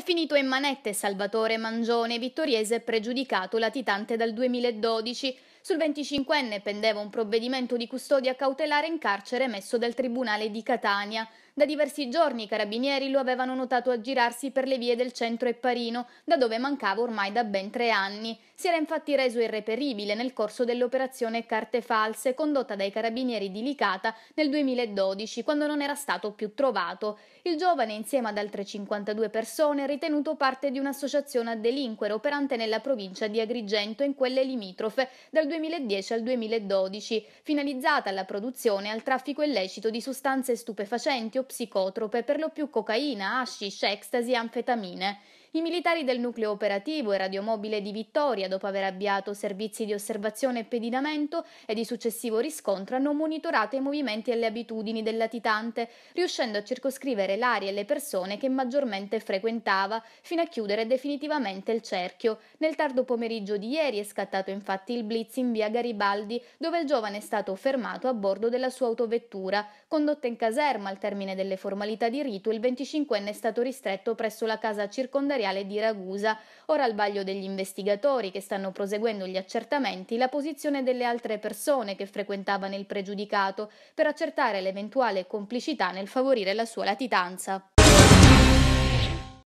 finito in manette Salvatore Mangione, vittoriese pregiudicato latitante dal 2012, sul 25enne pendeva un provvedimento di custodia cautelare in carcere emesso dal Tribunale di Catania. Da diversi giorni i carabinieri lo avevano notato aggirarsi per le vie del centro e Parino, da dove mancava ormai da ben tre anni. Si era infatti reso irreperibile nel corso dell'operazione Carte False condotta dai carabinieri di Licata nel 2012, quando non era stato più trovato. Il giovane, insieme ad altre 52 persone, è ritenuto parte di un'associazione a delinquere operante nella provincia di Agrigento e in quelle limitrofe dal 2010 al 2012, finalizzata alla produzione e al traffico illecito di sostanze stupefacenti o psicotrope, per lo più cocaina, hashish, ecstasy e anfetamine. I militari del nucleo operativo e radiomobile di Vittoria, dopo aver avviato servizi di osservazione e pedinamento e di successivo riscontro, hanno monitorato i movimenti e le abitudini del latitante, riuscendo a circoscrivere l'aria e le persone che maggiormente frequentava, fino a chiudere definitivamente il cerchio. Nel tardo pomeriggio di ieri è scattato infatti il blitz in via Garibaldi, dove il giovane è stato fermato a bordo della sua autovettura. Condotta in caserma al termine delle formalità di rito, il 25enne è stato ristretto presso la casa circondaria territoriale di Ragusa, ora al vaglio degli investigatori che stanno proseguendo gli accertamenti la posizione delle altre persone che frequentavano il pregiudicato per accertare l'eventuale complicità nel favorire la sua latitanza.